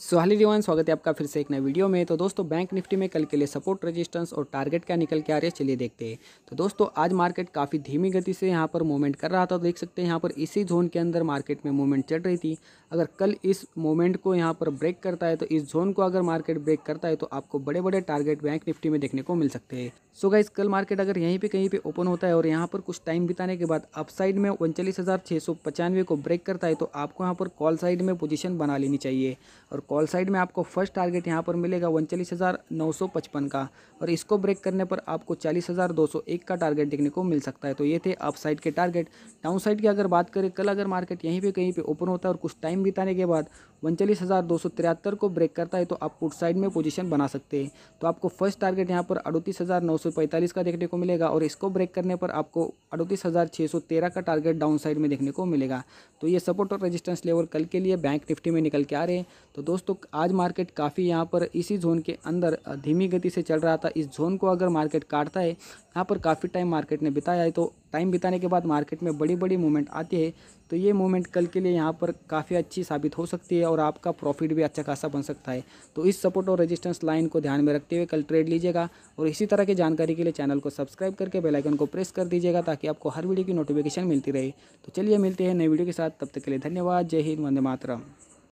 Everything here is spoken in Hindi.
सो रिवान स्वागत है आपका फिर से एक नए वीडियो में तो दोस्तों बैंक निफ्टी में कल के लिए सपोर्ट रेजिस्टेंस और टारगेट क्या निकल के आ रहे है चलिए देखते हैं तो दोस्तों आज मार्केट काफ़ी धीमी गति से यहाँ पर मूवमेंट कर रहा था तो देख सकते हैं यहाँ पर इसी जोन के अंदर मार्केट में मूवमेंट चल रही थी अगर कल इस मूवमेंट को यहाँ पर ब्रेक करता है तो इस जोन को अगर मार्केट ब्रेक करता है तो आपको बड़े बड़े टारगेट बैंक निफ्टी में देखने को मिल सकते हैं सो so गाइज कल मार्केट अगर यहीं पे कहीं पे ओपन होता है और यहाँ पर कुछ टाइम बिताने के बाद अप साइड में उनचालीस हज़ार छः सौ पचानवे को ब्रेक करता है तो आपको यहाँ पर कॉल साइड में पोजीशन बना लेनी चाहिए और कॉल साइड में आपको फर्स्ट टारगेट यहाँ पर मिलेगा उनचालीस हज़ार नौ सौ पचपन का और इसको ब्रेक करने पर आपको चालीस हज़ार दो सौ एक का टारगेट देखने को मिल सकता है तो ये थे अप साइड के टारगेट डाउन साइड की अगर बात करें कल अगर मार्केट यहीं पर कहीं पर ओपन होता है और कुछ टाइम बिताने के बाद उनचालीस हज़ार दो सौ तिहत्तर को ब्रेक करता है तो आप पुट साइड में पोजीशन बना सकते हैं तो आपको फर्स्ट टारगेट यहाँ पर अड़तीस हज़ार नौ सौ पैंतालीस का देखने को मिलेगा और इसको ब्रेक करने पर आपको अड़तीस हज़ार छः सौ तेरह का टारगेट डाउन साइड में देखने को मिलेगा तो ये सपोर्ट और रेजिस्टेंस लेवल कल के लिए बैंक निफ्टी में निकल के आ रहे हैं तो दोस्तों दोस्तों आज मार्केट काफ़ी यहाँ पर इसी जोन के अंदर धीमी गति से चल रहा था इस जोन को अगर मार्केट काटता है यहाँ पर काफ़ी टाइम मार्केट ने बिताया है तो टाइम बिताने के बाद मार्केट में बड़ी बड़ी मूवमेंट आती है तो ये मूवमेंट कल के लिए यहाँ पर काफ़ी अच्छी साबित हो सकती है और आपका प्रॉफिट भी अच्छा खासा बन सकता है तो इस सपोर्ट और रेजिस्टेंस लाइन को ध्यान में रखते हुए कल ट्रेड लीजिएगा और इसी तरह की जानकारी के लिए चैनल को सब्सक्राइब करके बेलाइकन को प्रेस कर दीजिएगा ताकि आपको हर वीडियो की नोटिफिकेशन मिलती रहे तो चलिए मिलते हैं नई वीडियो के साथ तब तक के लिए धन्यवाद जय हिंद वंदे मातरम